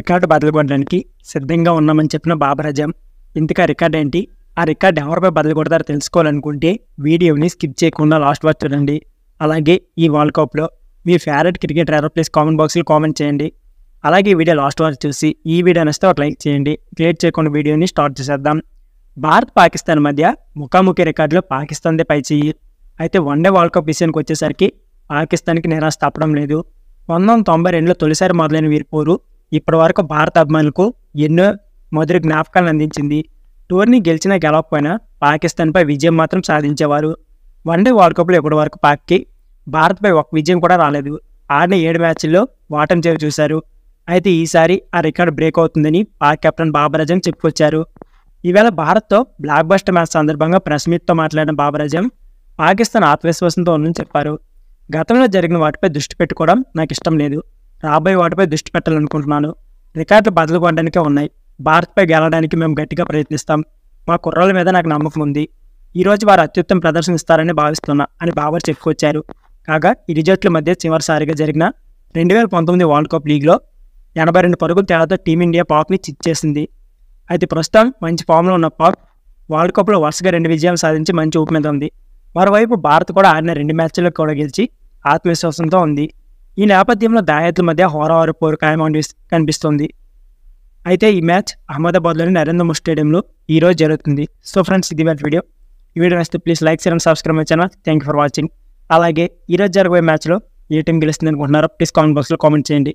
record కొనడానికి సిద్ధంగా ఉన్నామని చెప్పిన బాబరాజం ఇంతకా రికార్డ్ ఏంటి ఆ రికార్డు ఎవరిపై కొడతారో తెలుసుకోవాలనుకుంటే వీడియోని స్కిప్ చేయకుండా లాస్ట్ వాచ్ చూడండి అలాగే ఈ వరల్డ్ కప్లో మీ ఫేవరెట్ క్రికెటర్ ఎవరో ప్లేస్ కామెంట్ బాక్స్లో కామెంట్ చేయండి అలాగే ఈ వీడియో లాస్ట్ వాచ్ చూసి ఈ వీడియో నచ్చితే ఒక లైక్ చేయండి క్రియేట్ చేయకుండా వీడియోని స్టార్ట్ చేసేద్దాం భారత్ పాకిస్తాన్ మధ్య ముఖాముఖి రికార్డులో పాకిస్తాన్దే చెయ్యి అయితే వన్డే వరల్డ్ కప్ విషయానికి వచ్చేసరికి పాకిస్తాన్కి నిరాశ తప్పడం లేదు పంతొమ్మిది తొంభై రెండులో తొలిసారి మొదలైన వీరిపోరు ఇప్పటివరకు భారత అభిమానులకు ఎన్నో మధుర జ్ఞాపకాలను అందించింది టోర్నీ గెలిచినా గెలవకపోయినా పాకిస్తాన్పై విజయం మాత్రం సాధించేవారు వన్ డే వరల్డ్ కప్లో ఇప్పటి వరకు పాక్కి భారత్పై ఒక విజయం కూడా రాలేదు ఆడిన ఏడు మ్యాచ్ల్లో వాటం చేరు చూశారు అయితే ఈసారి ఆ రికార్డ్ బ్రేక్ అవుతుందని పాక్ కెప్టెన్ బాబర్ అజం చెప్పుకొచ్చారు ఈవేళ భారత్తో బ్లాక్ బస్టర్ మ్యాచ్ సందర్భంగా ప్రెస్ మీట్తో మాట్లాడిన బాబర్ అజం పాకిస్తాన్ ఆత్మవిశ్వాసంతో ఉందని చెప్పారు గతంలో జరిగిన వాటిపై దృష్టి పెట్టుకోవడం నాకు ఇష్టం లేదు రాబోయే వాటిపై దృష్టి పెట్టాలనుకుంటున్నాను రికార్డులు బదులు కొనడానికే ఉన్నాయి భారత్పై గెలవడానికి మేము గట్టిగా ప్రయత్నిస్తాం మా కుర్రాల మీద నాకు నమ్మకం ఉంది ఈరోజు వారు అత్యుత్తమ ప్రదర్శనిస్తారని భావిస్తున్నా అని బాబర్ చెప్పుకొచ్చారు కాగా ఇరు జట్ల మధ్య చివరిసారిగా జరిగిన రెండు వేల పంతొమ్మిది వరల్డ్ కప్ లీగ్లో ఎనభై రెండు పరుగులు తేడాతో టీమిండియా పాక్ని చిక్ చేసింది అయితే ప్రస్తుతం మంచి ఫామ్లో ఉన్న పాక్ వరల్డ్ కప్లో వరుసగా రెండు విజయాలు సాధించి మంచి ఊపు మీద ఉంది మరోవైపు భారత్ కూడా ఆడిన రెండు మ్యాచ్లకు కూడా గెలిచి ఆత్మవిశ్వాసంతో ఉంది ఈ నేపథ్యంలో దాయత్ల మధ్య హోరాహోర పోరు ఖాయమని కనిపిస్తుంది అయితే ఈ మ్యాచ్ అహ్మదాబాద్లోని నరేంద్ర మోడీ స్టేడియంలో ఈరోజు జరుగుతుంది సో ఫ్రెండ్స్ ఇది మ్యాచ్ వీడియో ఈ వీడియో నచ్చితే ప్లీజ్ లైక్ చేయడం subscribe channel thank you for watching అలాగే ఈరోజు జరగబోయే మ్యాచ్లో ఏ టీం గెలుస్తుంది అనుకుంటున్నారో ప్లీజ్ కామెంట్ బాక్స్లో కామెంట్ చేయండి